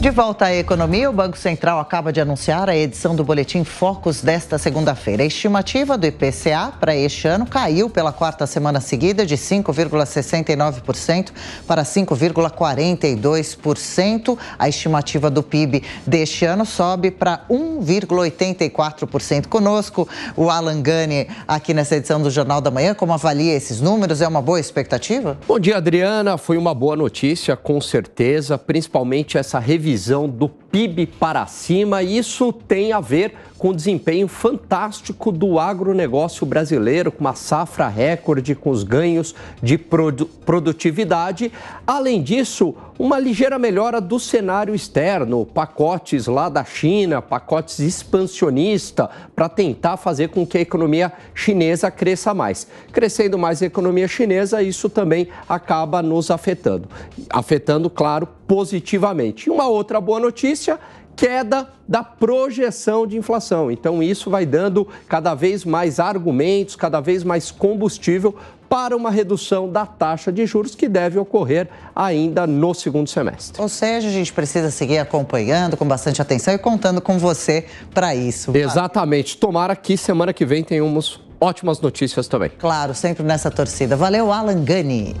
De volta à economia, o Banco Central acaba de anunciar a edição do Boletim Focos desta segunda-feira. A estimativa do IPCA para este ano caiu pela quarta semana seguida de 5,69% para 5,42%. A estimativa do PIB deste ano sobe para 1,84%. Conosco, o Alan Gani, aqui nessa edição do Jornal da Manhã. Como avalia esses números? É uma boa expectativa? Bom dia, Adriana. Foi uma boa notícia, com certeza, principalmente essa revisão divisão do PIB para cima, e isso tem a ver com o desempenho fantástico do agronegócio brasileiro, com uma safra recorde, com os ganhos de produ produtividade. Além disso, uma ligeira melhora do cenário externo, pacotes lá da China, pacotes expansionista para tentar fazer com que a economia chinesa cresça mais. Crescendo mais a economia chinesa, isso também acaba nos afetando. Afetando, claro, positivamente. E uma outra boa notícia queda da projeção de inflação. Então, isso vai dando cada vez mais argumentos, cada vez mais combustível para uma redução da taxa de juros que deve ocorrer ainda no segundo semestre. Ou seja, a gente precisa seguir acompanhando com bastante atenção e contando com você para isso. Exatamente. Tomara que semana que vem tenhamos ótimas notícias também. Claro, sempre nessa torcida. Valeu, Alan Gani.